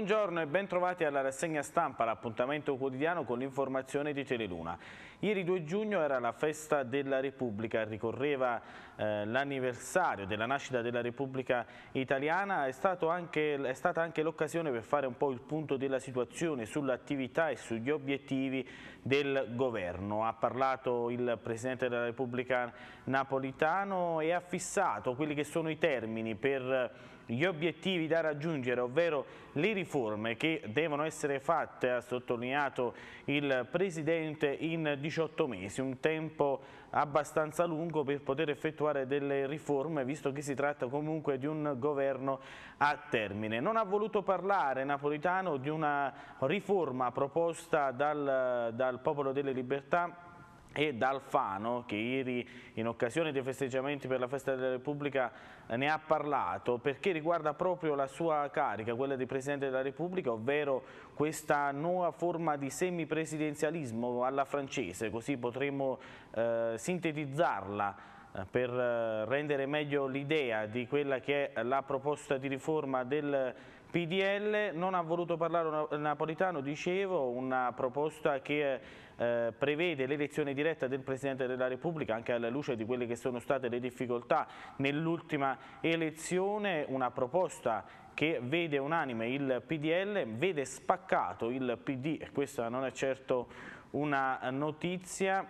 Buongiorno e bentrovati alla rassegna stampa, l'appuntamento quotidiano con l'informazione di Teleluna. Ieri 2 giugno era la festa della Repubblica, ricorreva eh, l'anniversario della nascita della Repubblica Italiana, è, anche, è stata anche l'occasione per fare un po' il punto della situazione sull'attività e sugli obiettivi del governo. Ha parlato il Presidente della Repubblica Napolitano e ha fissato quelli che sono i termini per gli obiettivi da raggiungere, ovvero le riforme che devono essere fatte, ha sottolineato il Presidente, in 18 mesi, un tempo abbastanza lungo per poter effettuare delle riforme, visto che si tratta comunque di un governo a termine. Non ha voluto parlare Napolitano di una riforma proposta dal, dal Popolo delle Libertà e D'Alfano che ieri in occasione dei festeggiamenti per la festa della Repubblica eh, ne ha parlato perché riguarda proprio la sua carica, quella di Presidente della Repubblica, ovvero questa nuova forma di semipresidenzialismo alla francese, così potremmo eh, sintetizzarla eh, per eh, rendere meglio l'idea di quella che è la proposta di riforma del PDL non ha voluto parlare Napolitano, dicevo, una proposta che eh, prevede l'elezione diretta del Presidente della Repubblica anche alla luce di quelle che sono state le difficoltà nell'ultima elezione, una proposta che vede unanime il PDL, vede spaccato il PD e questa non è certo una notizia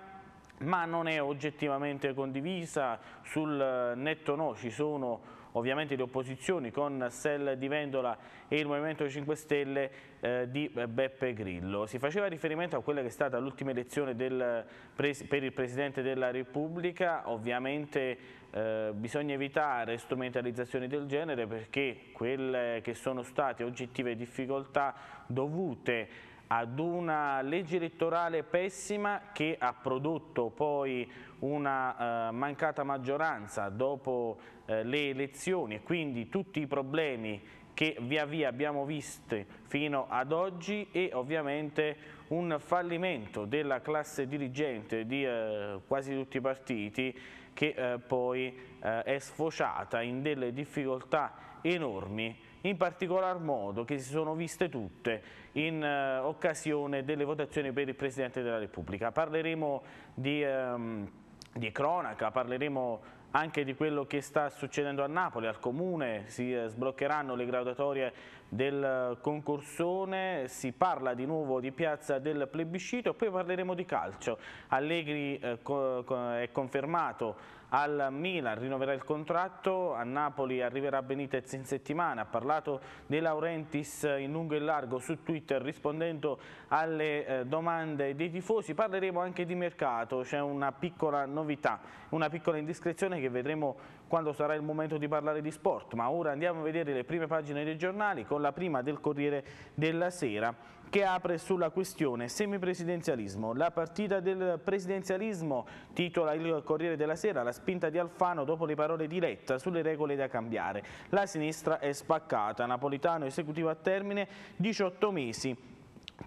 ma non è oggettivamente condivisa, sul eh, netto no ci sono ovviamente le opposizioni con Sel di Vendola e il Movimento 5 Stelle eh, di eh, Beppe Grillo. Si faceva riferimento a quella che è stata l'ultima elezione del, per il Presidente della Repubblica, ovviamente eh, bisogna evitare strumentalizzazioni del genere perché quelle che sono state oggettive difficoltà dovute ad una legge elettorale pessima che ha prodotto poi una eh, mancata maggioranza dopo eh, le elezioni e quindi tutti i problemi che via via abbiamo visto fino ad oggi e ovviamente un fallimento della classe dirigente di eh, quasi tutti i partiti che eh, poi eh, è sfociata in delle difficoltà enormi in particolar modo che si sono viste tutte in eh, occasione delle votazioni per il Presidente della Repubblica. Parleremo di, ehm, di cronaca, parleremo anche di quello che sta succedendo a Napoli, al Comune, si eh, sbloccheranno le graduatorie del eh, concorsone, si parla di nuovo di piazza del plebiscito poi parleremo di calcio. Allegri eh, co è confermato al Milan, rinnoverà il contratto, a Napoli arriverà Benitez in settimana, ha parlato De Laurentiis in lungo e largo su Twitter rispondendo alle eh, domande dei tifosi, parleremo anche di mercato, c'è una piccola novità, una piccola indiscrezione che vedremo quando sarà il momento di parlare di sport, ma ora andiamo a vedere le prime pagine dei giornali con la prima del Corriere della Sera che apre sulla questione semipresidenzialismo. La partita del presidenzialismo titola il Corriere della Sera, la spinta di Alfano dopo le parole di Letta sulle regole da cambiare. La sinistra è spaccata, Napolitano esecutivo a termine 18 mesi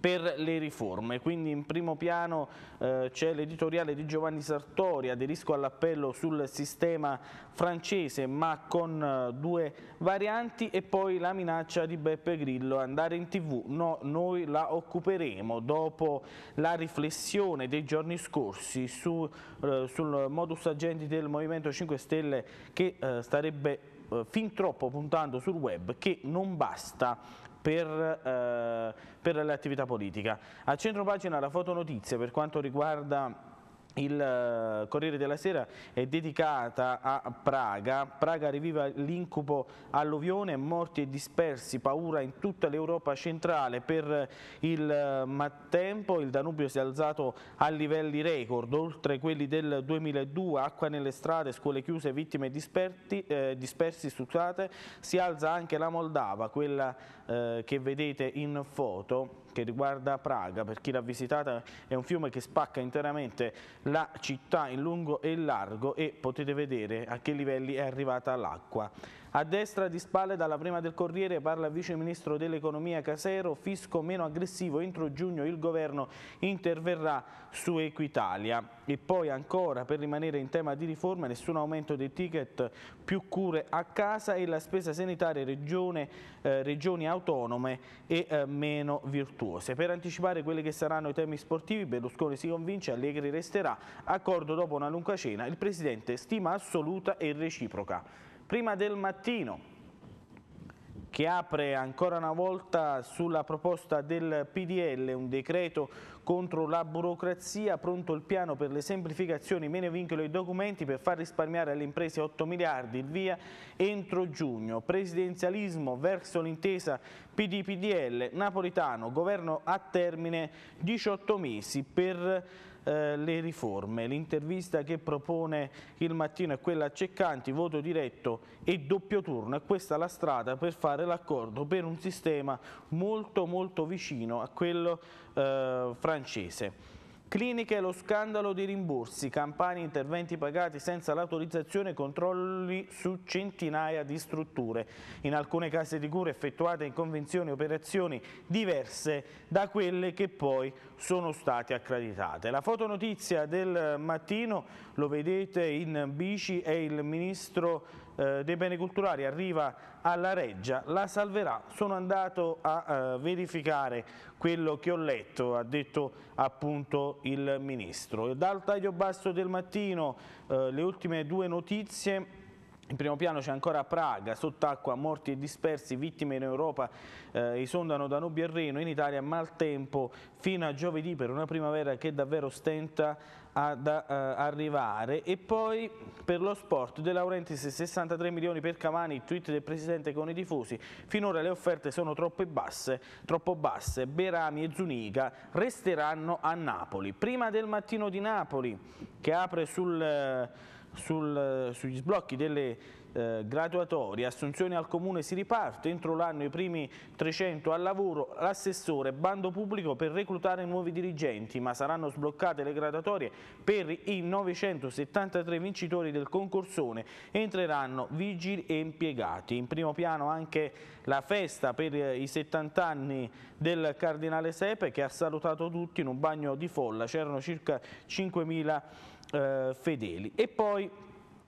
per le riforme. Quindi in primo piano eh, c'è l'editoriale di Giovanni Sartori, aderisco all'appello sul sistema francese ma con eh, due varianti e poi la minaccia di Beppe Grillo, andare in tv, no, noi la occuperemo dopo la riflessione dei giorni scorsi su, eh, sul modus agenti del Movimento 5 Stelle che eh, starebbe eh, fin troppo puntando sul web che non basta per, eh, per l'attività politica. A centro pagina la fotonotizie per quanto riguarda il eh, Corriere della Sera è dedicata a Praga, Praga riviva l'incubo alluvione, morti e dispersi, paura in tutta l'Europa centrale per eh, il eh, mattempo, il Danubio si è alzato a livelli record, oltre quelli del 2002, acqua nelle strade, scuole chiuse, vittime disperti, eh, dispersi, scusate, si alza anche la Moldava, quella eh, che vedete in foto che riguarda Praga. Per chi l'ha visitata è un fiume che spacca interamente la città in lungo e in largo e potete vedere a che livelli è arrivata l'acqua. A destra di spalle dalla prima del Corriere parla il Vice Ministro dell'Economia Casero, fisco meno aggressivo, entro giugno il governo interverrà su Equitalia. E poi ancora per rimanere in tema di riforma nessun aumento dei ticket, più cure a casa e la spesa sanitaria regione, eh, regioni autonome e eh, meno virtuose virtuose. Per anticipare quelli che saranno i temi sportivi, Berlusconi si convince, Allegri resterà. Accordo dopo una lunga cena, il Presidente stima assoluta e reciproca. Prima del mattino che apre ancora una volta sulla proposta del PDL un decreto contro la burocrazia, pronto il piano per le semplificazioni, meno vincolo ai documenti per far risparmiare alle imprese 8 miliardi, il via entro giugno, presidenzialismo verso l'intesa PD-PDL, Napolitano, governo a termine 18 mesi per eh, le riforme. L'intervista che propone il mattino è quella a Ceccanti, voto diretto e doppio turno. E questa è la strada per fare l'accordo per un sistema molto molto vicino a quello eh, francese. Cliniche lo scandalo di rimborsi, campagne interventi pagati senza l'autorizzazione e controlli su centinaia di strutture. In alcune case di cura effettuate in convenzioni operazioni diverse da quelle che poi sono state accreditate. La fotonotizia del mattino, lo vedete in bici, è il ministro eh, dei beni culturali arriva alla Reggia, la salverà. Sono andato a eh, verificare quello che ho letto, ha detto appunto il Ministro. Dal taglio basso del mattino eh, le ultime due notizie in primo piano c'è ancora Praga, sott'acqua morti e dispersi, vittime in Europa eh, isondano Danubio e Reno, in Italia maltempo fino a giovedì per una primavera che davvero stenta ad eh, arrivare e poi per lo sport De Laurentiis 63 milioni per Cavani, tweet del presidente con i tifosi, finora le offerte sono troppo basse, troppo basse, Berami e Zuniga resteranno a Napoli. Prima del mattino di Napoli che apre sul... Eh, sul, sugli sblocchi delle eh, graduatorie, assunzioni al comune si riparte, entro l'anno i primi 300 al lavoro, l'assessore, bando pubblico per reclutare nuovi dirigenti, ma saranno sbloccate le graduatorie per i 973 vincitori del concorsone, entreranno vigili e impiegati. In primo piano anche la festa per i 70 anni del cardinale Sepe che ha salutato tutti in un bagno di folla, c'erano circa 5.000 eh, fedeli. E poi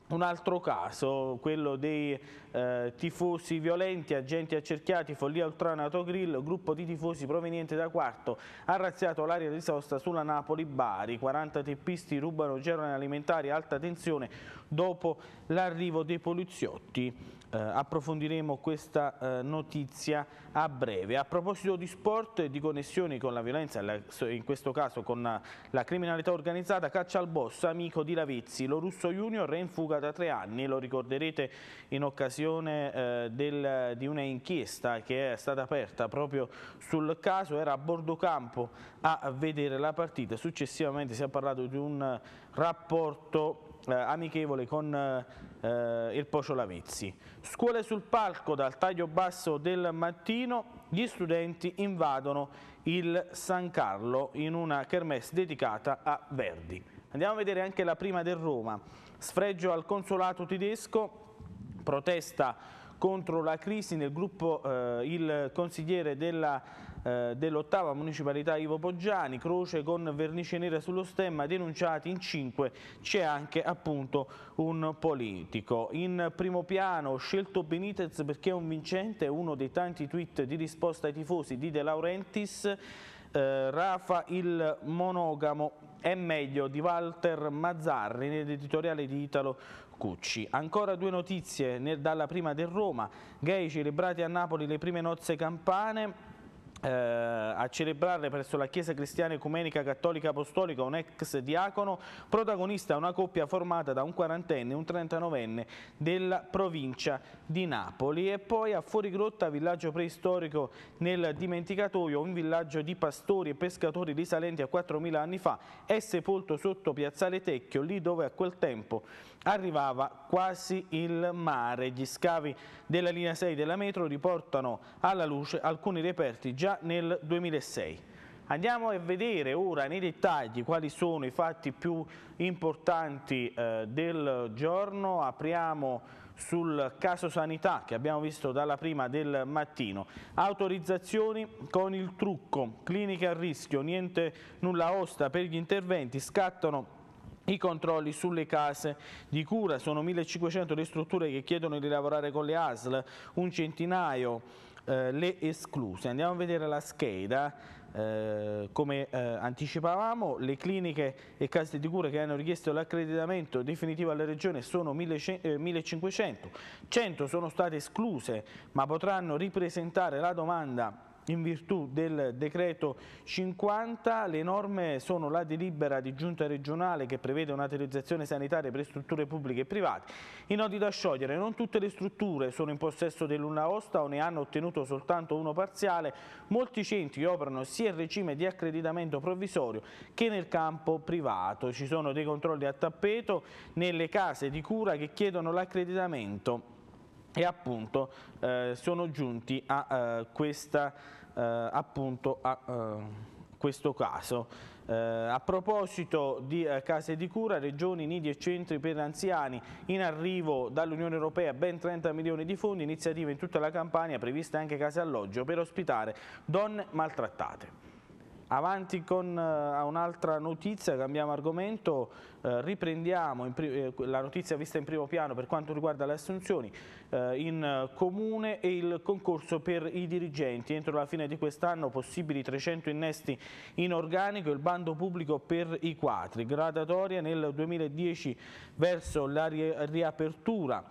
un altro caso, quello dei eh, tifosi violenti, agenti accerchiati, follia ultranato autogrill, gruppo di tifosi proveniente da quarto, ha razziato l'area di sosta sulla Napoli-Bari, 40 teppisti rubano gerone alimentari alta tensione dopo l'arrivo dei poliziotti eh, approfondiremo questa eh, notizia a breve. A proposito di sport e di connessioni con la violenza, in questo caso con eh, la, criminalità organizzata, caccia al boss, amico di Lavezzi, lo russo junior è in fuga da tre anni, lo ricorderete in occasione eh, del, di una inchiesta che è stata aperta proprio sul caso, era a bordo campo a vedere la partita, successivamente si è parlato di un eh, rapporto eh, amichevole con eh, il Pocio Lavezzi. Scuole sul palco dal taglio basso del mattino, gli studenti invadono il San Carlo in una kermesse dedicata a Verdi. Andiamo a vedere anche la prima del Roma. Sfregio al consolato tedesco, protesta contro la crisi nel gruppo eh, il consigliere della eh, dell'ottava municipalità Ivo Poggiani, croce con vernice nera sullo stemma, denunciati in cinque c'è anche appunto un politico. In primo piano scelto Benitez perché è un vincente, uno dei tanti tweet di risposta ai tifosi di De Laurentiis, eh, Rafa il monogamo è meglio di Walter Mazzarri nell'editoriale di Italo Cucci. Ancora due notizie dalla prima del Roma, gay celebrati a Napoli le prime nozze campane, eh, a celebrare presso la Chiesa Cristiana Ecumenica Cattolica Apostolica un ex diacono, protagonista una coppia formata da un quarantenne e un trentanovenne della provincia di Napoli e poi a Fuorigrotta, villaggio preistorico nel dimenticatoio, un villaggio di pastori e pescatori risalenti a 4.000 anni fa, è sepolto sotto Piazzale Tecchio, lì dove a quel tempo arrivava quasi il mare. Gli scavi della linea 6 della metro riportano alla luce alcuni reperti già nel 2006. Andiamo a vedere ora nei dettagli quali sono i fatti più importanti eh, del giorno. Apriamo sul caso sanità che abbiamo visto dalla prima del mattino. Autorizzazioni con il trucco, cliniche a rischio, niente nulla osta per gli interventi, scattano i controlli sulle case di cura sono 1500 le strutture che chiedono di lavorare con le ASL, un centinaio eh, le escluse. Andiamo a vedere la scheda. Eh, come eh, anticipavamo, le cliniche e case di cura che hanno richiesto l'accreditamento definitivo alla Regione sono 1500, 100 eh, sono state escluse ma potranno ripresentare la domanda in virtù del decreto 50 le norme sono la delibera di giunta regionale che prevede un'autorizzazione sanitaria per strutture pubbliche e private. I nodi da sciogliere, non tutte le strutture sono in possesso dell'una osta o ne hanno ottenuto soltanto uno parziale, molti centri operano sia in regime di accreditamento provvisorio che nel campo privato. Ci sono dei controlli a tappeto nelle case di cura che chiedono l'accreditamento e appunto eh, sono giunti a, eh, questa, eh, appunto a eh, questo caso. Eh, a proposito di eh, case di cura, regioni, nidi e centri per anziani, in arrivo dall'Unione Europea ben 30 milioni di fondi, iniziative in tutta la campagna, previste anche case alloggio per ospitare donne maltrattate. Avanti con eh, un'altra notizia, cambiamo argomento, eh, riprendiamo eh, la notizia vista in primo piano per quanto riguarda le assunzioni eh, in comune e il concorso per i dirigenti. Entro la fine di quest'anno possibili 300 innesti in organico, il bando pubblico per i quadri, gradatoria nel 2010 verso la ri riapertura.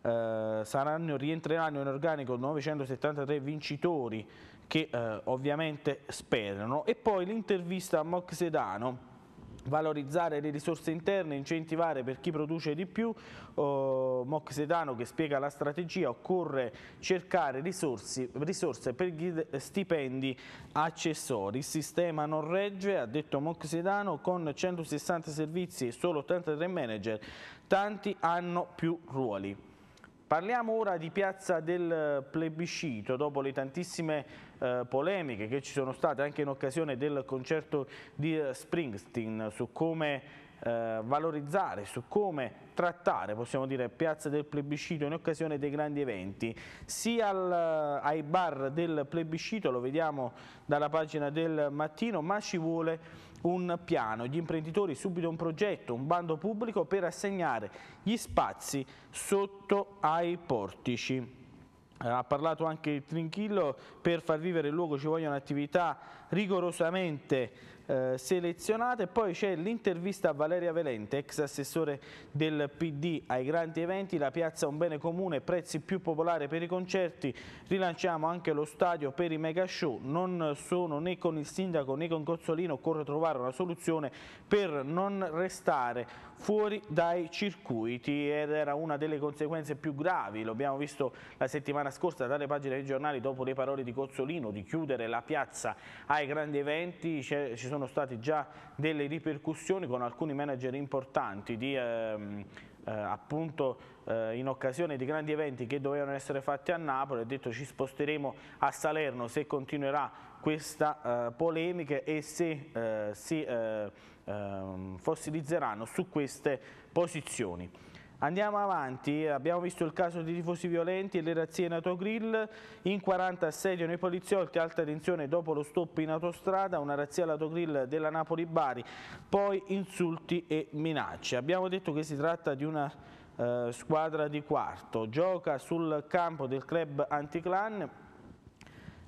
Eh, saranno, rientreranno in organico 973 vincitori che eh, ovviamente sperano. E poi l'intervista a Moxedano valorizzare le risorse interne, incentivare per chi produce di più, oh, Moc Sedano che spiega la strategia, occorre cercare risorse, risorse per gli stipendi accessori, il sistema non regge, ha detto Moc Sedano, con 160 servizi e solo 83 manager, tanti hanno più ruoli. Parliamo ora di Piazza del Plebiscito, dopo le tantissime eh, polemiche che ci sono state anche in occasione del concerto di eh, Springsteen su come eh, valorizzare, su come trattare, possiamo dire, Piazza del Plebiscito in occasione dei grandi eventi, sia al, eh, ai bar del Plebiscito, lo vediamo dalla pagina del mattino, ma ci vuole un piano, gli imprenditori subito un progetto, un bando pubblico per assegnare gli spazi sotto ai portici. Eh, ha parlato anche Trinchillo, per far vivere il luogo ci vogliono attività rigorosamente eh, selezionate. Poi c'è l'intervista a Valeria Velente, ex assessore del PD ai grandi eventi, la piazza è un bene comune, prezzi più popolari per i concerti, rilanciamo anche lo stadio per i mega show, non sono né con il sindaco né con Cozzolino, occorre trovare una soluzione per non restare fuori dai circuiti ed era una delle conseguenze più gravi, lo abbiamo visto la settimana scorsa dalle pagine dei giornali dopo le parole di Cozzolino di chiudere la piazza ai grandi eventi, ci sono sono state già delle ripercussioni con alcuni manager importanti di, ehm, eh, appunto eh, in occasione di grandi eventi che dovevano essere fatti a Napoli, ha detto ci sposteremo a Salerno se continuerà questa eh, polemica e se eh, si eh, ehm, fossilizzeranno su queste posizioni. Andiamo avanti, abbiamo visto il caso di tifosi violenti e le razzie in autogrill, in 40 assedio nei poliziotti, alta tensione dopo lo stop in autostrada, una razzia all'autogrill della Napoli-Bari, poi insulti e minacce. Abbiamo detto che si tratta di una eh, squadra di quarto, gioca sul campo del club anticlan,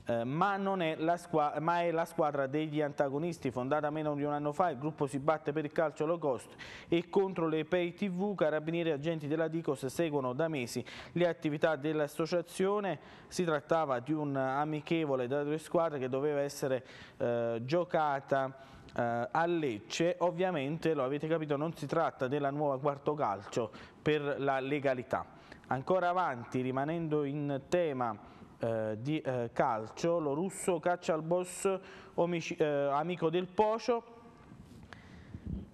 eh, ma, è ma, è la squadra degli antagonisti fondata meno di un anno fa, il gruppo si batte per il calcio low cost e contro le pay tv, carabinieri e agenti della Dicos seguono da mesi le attività dell'associazione, si trattava di un amichevole da due squadre che doveva essere eh, giocata Uh, a Lecce, ovviamente lo avete capito non si tratta della nuova quarto calcio per la legalità. Ancora avanti, rimanendo in tema eh, di eh, calcio, lo russo caccia al boss eh, amico del Pocio,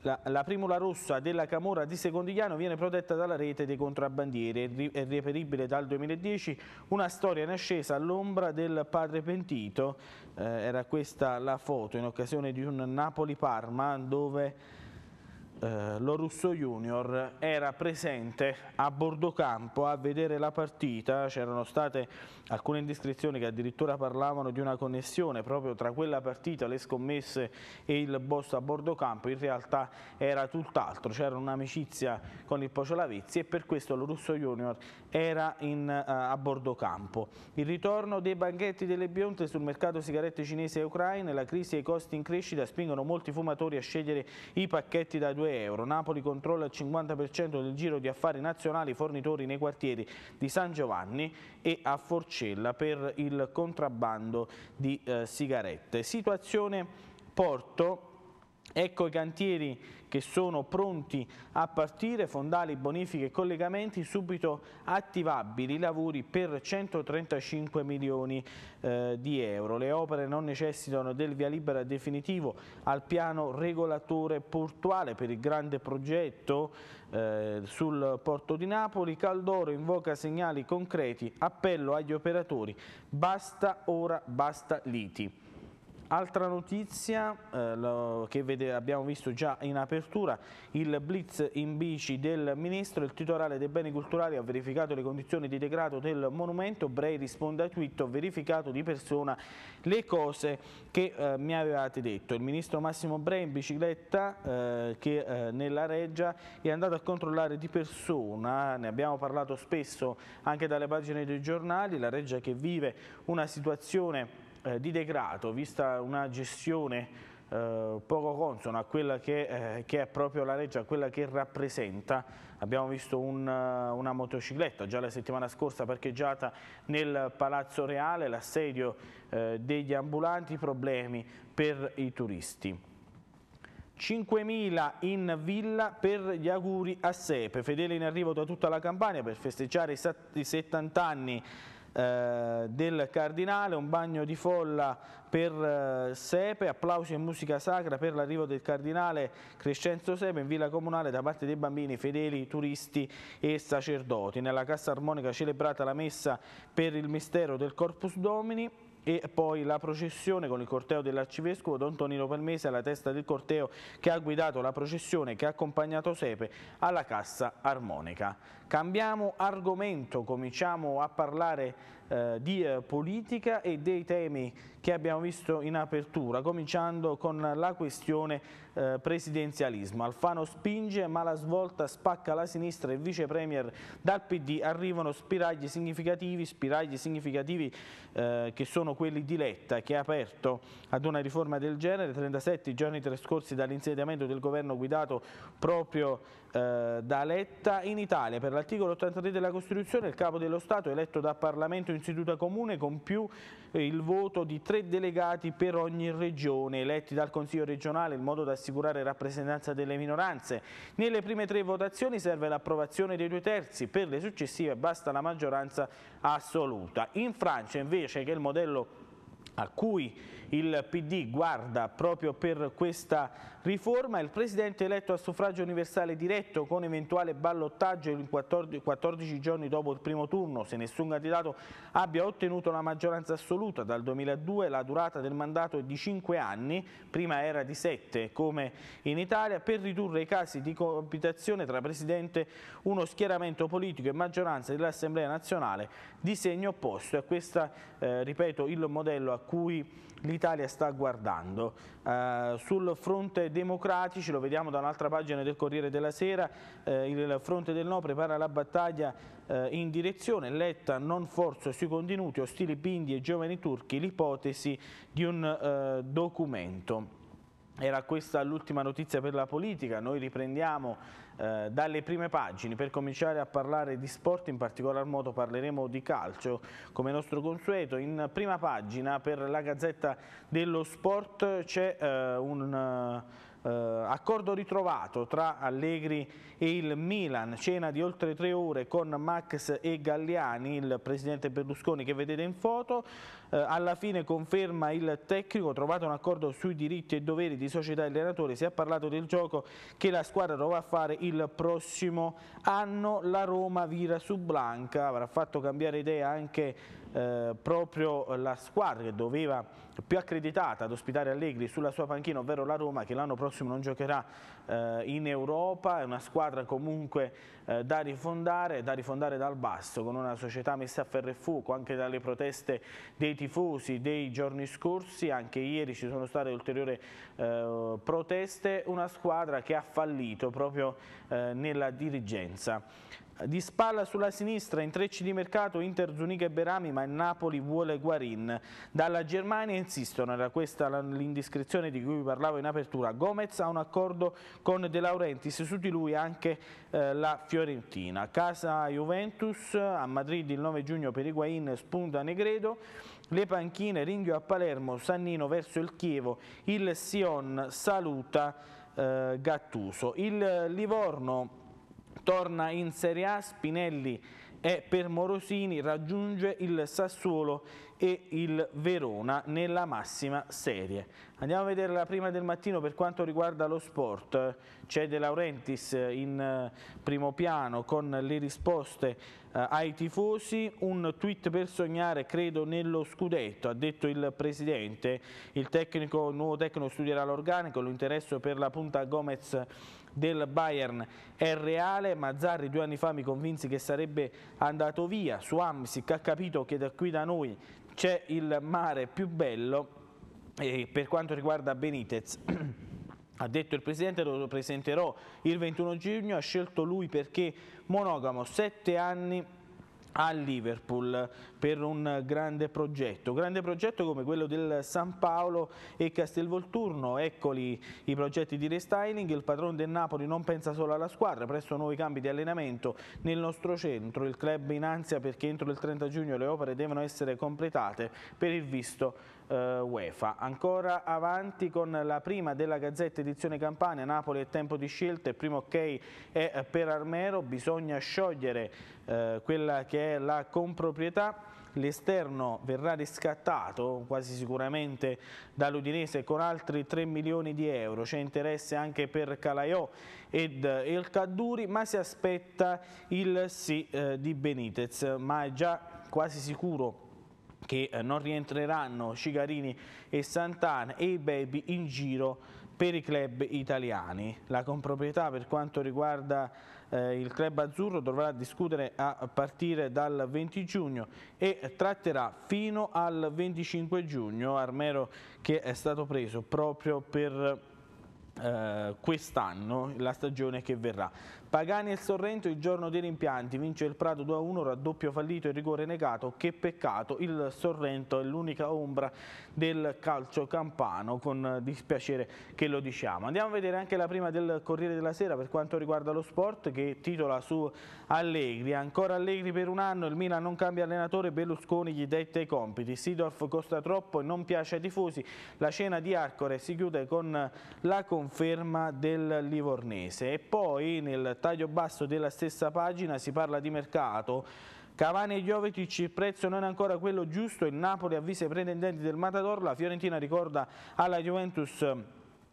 la, la primula rossa della Camora di Secondigliano viene protetta dalla rete dei contrabbandieri, è reperibile dal 2010, una storia in ascesa all'ombra del padre pentito, eh, era questa la foto in occasione di un Napoli-Parma dove eh, Lorusso Junior era presente a bordo campo a vedere la partita, c'erano state alcune indiscrezioni che addirittura parlavano di una connessione proprio tra quella partita, le scommesse e il boss a bordo campo, in realtà era tutt'altro, c'era un'amicizia con il Pocio Lavezzi e per questo Lorusso Junior era in, uh, a bordo campo. Il ritorno dei banchetti delle bionte sul mercato sigarette cinese e ucraine, la crisi e i costi in crescita spingono molti fumatori a scegliere i pacchetti da 2 euro. Napoli controlla il 50% del giro di affari nazionali fornitori nei quartieri di San Giovanni e a Forcella per il contrabbando di uh, sigarette. Situazione Porto Ecco i cantieri che sono pronti a partire, fondali, bonifiche e collegamenti subito attivabili, lavori per 135 milioni eh, di euro. Le opere non necessitano del via libera definitivo al piano regolatore portuale per il grande progetto eh, sul porto di Napoli. Caldoro invoca segnali concreti, appello agli operatori, basta ora, basta liti. Altra notizia eh, lo, che vede, abbiamo visto già in apertura, il blitz in bici del Ministro, il titolare dei beni culturali ha verificato le condizioni di degrado del monumento, Brei risponde a tweet, ho verificato di persona le cose che eh, mi avevate detto. Il Ministro Massimo Brei in bicicletta eh, che eh, nella Reggia è andato a controllare di persona, ne abbiamo parlato spesso anche dalle pagine dei giornali, la Reggia che vive una situazione eh, di degrado, vista una gestione eh, poco consona a quella che, eh, che, è proprio la legge, a quella che rappresenta. Abbiamo visto un, eh, una motocicletta già la settimana scorsa parcheggiata nel Palazzo Reale, l'assedio eh, degli ambulanti, problemi per i turisti. 5.000 in villa per gli auguri a Sepe, fedele in arrivo da tutta la Campania per festeggiare i 70 anni eh, del Cardinale, un bagno di folla per eh, Sepe, applausi e musica sacra per l'arrivo del Cardinale Crescenzo Sepe in Villa Comunale da parte dei bambini, fedeli, turisti e sacerdoti. Nella Cassa Armonica celebrata la messa per il mistero del Corpus Domini, e poi la processione con il corteo dell'arcivescovo Don Tonino Palmese alla testa del corteo che ha guidato la processione che ha accompagnato Sepe alla cassa armonica. Cambiamo argomento, cominciamo a parlare eh, di eh, politica e dei temi che abbiamo visto in apertura, cominciando con la questione eh, presidenzialismo. Alfano spinge ma la svolta spacca la sinistra e vice premier dal PD arrivano spiragli significativi, spiragli significativi eh, che sono quelli di Letta che ha aperto ad una riforma del genere 37 giorni trascorsi dall'insediamento del governo guidato proprio eh, da Letta in Italia. Per l'articolo 83 della Costituzione il capo dello Stato eletto da Parlamento istituto comune con più eh, il voto di tre delegati per ogni regione eletti dal Consiglio regionale in modo da assicurare rappresentanza delle minoranze. Nelle prime tre votazioni serve l'approvazione dei due terzi, per le successive basta la maggioranza assoluta. In Francia invece che il modello a cui il PD guarda proprio per questa riforma, il Presidente eletto a suffragio universale diretto con eventuale ballottaggio in 14 giorni dopo il primo turno, se nessun candidato abbia ottenuto la maggioranza assoluta dal 2002, la durata del mandato è di 5 anni, prima era di 7 come in Italia, per ridurre i casi di compitazione tra Presidente, uno schieramento politico e maggioranza dell'Assemblea nazionale di segno opposto. E questo, eh, ripeto, il modello a cui l'Italia sta guardando. Eh, sul fronte democratici, lo vediamo da un'altra pagina del Corriere della Sera, eh, il fronte del no prepara la battaglia eh, in direzione, Letta non forzo sui contenuti, ostili bindi e giovani turchi, l'ipotesi di un eh, documento. Era questa l'ultima notizia per la politica, noi riprendiamo eh, dalle prime pagine per cominciare a parlare di sport, in particolar modo parleremo di calcio come nostro consueto. In prima pagina per la Gazzetta dello Sport c'è eh, un... Eh, accordo ritrovato tra Allegri e il Milan, cena di oltre tre ore con Max e Galliani, il presidente Berlusconi che vedete in foto, eh, alla fine conferma il tecnico, trovato un accordo sui diritti e doveri di società e allenatori, si è parlato del gioco che la squadra dovrà fare il prossimo anno, la Roma vira su Blanca, avrà fatto cambiare idea anche eh, proprio la squadra che doveva più accreditata ad ospitare Allegri sulla sua panchina, ovvero la Roma, che l'anno prossimo non giocherà eh, in Europa, è una squadra comunque eh, da rifondare, da rifondare dal basso, con una società messa a ferro e fuoco, anche dalle proteste dei tifosi dei giorni scorsi, anche ieri ci sono state ulteriori eh, proteste, una squadra che ha fallito proprio eh, nella dirigenza. Di spalla sulla sinistra, intrecci di mercato Inter, Zuniga e Berami, ma il Napoli vuole Guarin. Dalla Germania insistono, era questa l'indiscrezione di cui vi parlavo in apertura. Gomez ha un accordo con De Laurentiis, su di lui anche eh, la Fiorentina. Casa Juventus, a Madrid il 9 giugno per Higuain, spunta Negredo. Le panchine, Ringhio a Palermo, Sannino verso il Chievo, il Sion saluta eh, Gattuso. Il Livorno Torna in Serie A Spinelli e per Morosini raggiunge il Sassuolo e il Verona nella massima serie. Andiamo a vedere la prima del mattino per quanto riguarda lo sport. C'è De Laurentiis in eh, primo piano con le risposte eh, ai tifosi, un tweet per sognare credo nello scudetto, ha detto il presidente, il, tecnico, nuovo tecnico studierà l'organico, l'interesse per la punta Gomez del Bayern è reale, Mazzarri due anni fa mi convinse che sarebbe andato via, su Amsic ha capito che da qui da noi c'è il mare più bello e per quanto riguarda Benitez ha detto il Presidente, lo presenterò il 21 giugno, ha scelto lui perché monogamo, sette anni a Liverpool per un grande progetto, un grande progetto come quello del San Paolo e Castelvolturno, eccoli i progetti di restyling, il padrone del Napoli non pensa solo alla squadra, presto nuovi cambi di allenamento nel nostro centro, il club in ansia perché entro il 30 giugno le opere devono essere completate per il visto eh, UEFA. Ancora avanti con la prima della Gazzetta Edizione Campania, Napoli è tempo di scelta, il primo ok è per Armero, bisogna sciogliere eh, quella che è la comproprietà l'esterno verrà riscattato quasi sicuramente dall'Udinese con altri 3 milioni di euro, c'è interesse anche per Calaiò ed El Cadduri, ma si aspetta il sì eh, di Benitez, ma è già quasi sicuro che eh, non rientreranno Cigarini e Santana e i baby in giro per i club italiani. La comproprietà per quanto riguarda eh, il club azzurro dovrà discutere a partire dal 20 giugno e tratterà fino al 25 giugno Armero che è stato preso proprio per eh, quest'anno la stagione che verrà. Pagani e Sorrento il giorno dei rimpianti, vince il Prato 2-1, raddoppio fallito e rigore negato, che peccato, il Sorrento è l'unica ombra del calcio campano, con dispiacere che lo diciamo. Andiamo a vedere anche la prima del Corriere della Sera per quanto riguarda lo sport che titola su Allegri, ancora Allegri per un anno, il Milan non cambia allenatore, Berlusconi gli dette i compiti, Sidorf costa troppo e non piace ai tifosi, la cena di Arcore si chiude con la conferma del Livornese e poi nel taglio basso della stessa pagina si parla di mercato. Cavani e Jovetic il prezzo non è ancora quello giusto, il Napoli avvisa i pretendenti del Matador, la Fiorentina ricorda alla Juventus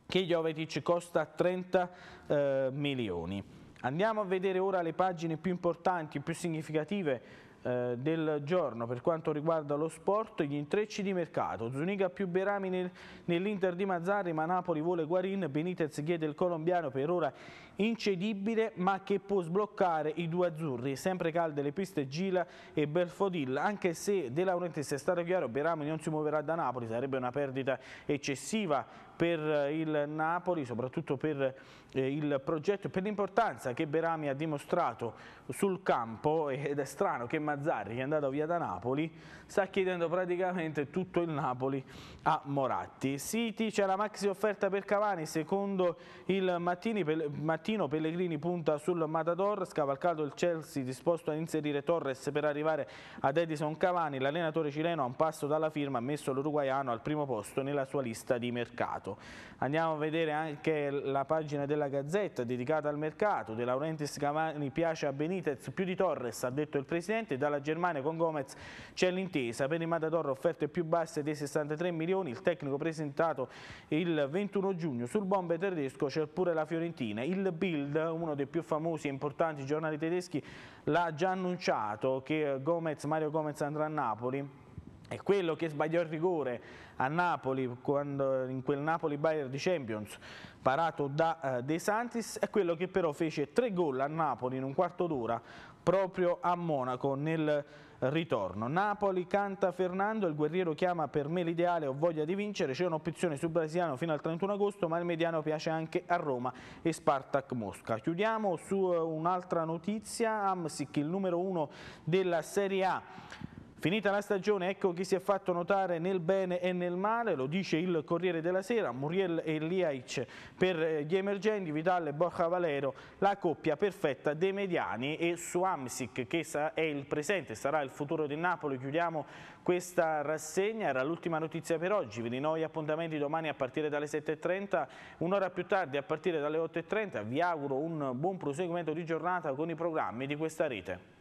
che Jovetic costa 30 eh, milioni. Andiamo a vedere ora le pagine più importanti, più significative eh, del giorno per quanto riguarda lo sport, gli intrecci di mercato. Zuniga più Berami nel, nell'Inter di Mazzari, ma Napoli vuole Guarin, Benitez chiede il colombiano per ora incedibile ma che può sbloccare i due azzurri, sempre calde le piste Gila e Belfodil, anche se De Laurentiis è stato chiaro Berami non si muoverà da Napoli, sarebbe una perdita eccessiva per eh, il Napoli, soprattutto per eh, il progetto e per l'importanza che Berami ha dimostrato sul campo ed è strano che Mazzarri che è andato via da Napoli sta chiedendo praticamente tutto il Napoli a Moratti. City c'è la maxi offerta per Cavani secondo il Mattini, per, Mattini mattino Pellegrini punta sul Matador, scavalcato il Chelsea disposto a inserire Torres per arrivare ad Edison Cavani, l'allenatore cileno a un passo dalla firma ha messo l'uruguaiano al primo posto nella sua lista di mercato. Andiamo a vedere anche la pagina della Gazzetta dedicata al mercato. De Laurentiis Cavani piace a Benitez più di Torres, ha detto il presidente. Dalla Germania con Gomez c'è l'intesa. Per il Matador offerte più basse dei 63 milioni. Il tecnico presentato il 21 giugno. Sul bombe tedesco c'è pure la Fiorentina. Il Bild, uno dei più famosi e importanti giornali tedeschi, l'ha già annunciato che Gomez, Mario Gomez andrà a Napoli è quello che sbagliò il rigore a Napoli, quando, in quel Napoli-Bayern di Champions, parato da eh, De Santis, è quello che però fece tre gol a Napoli in un quarto d'ora, proprio a Monaco nel ritorno. Napoli canta Fernando, il guerriero chiama per me l'ideale, ho voglia di vincere, c'è un'opzione sul brasiliano fino al 31 agosto, ma il mediano piace anche a Roma e Spartak Mosca. Chiudiamo su eh, un'altra notizia, Amsic il numero uno della Serie A Finita la stagione, ecco chi si è fatto notare nel bene e nel male, lo dice il Corriere della Sera, Muriel e Liaic per eh, gli emergenti, Vidal e Borja Valero, la coppia perfetta dei mediani e Suamsic che è il presente, sarà il futuro del Napoli. Chiudiamo questa rassegna, era l'ultima notizia per oggi, vi di noi appuntamenti domani a partire dalle 7.30, un'ora più tardi a partire dalle 8.30, vi auguro un buon proseguimento di giornata con i programmi di questa rete.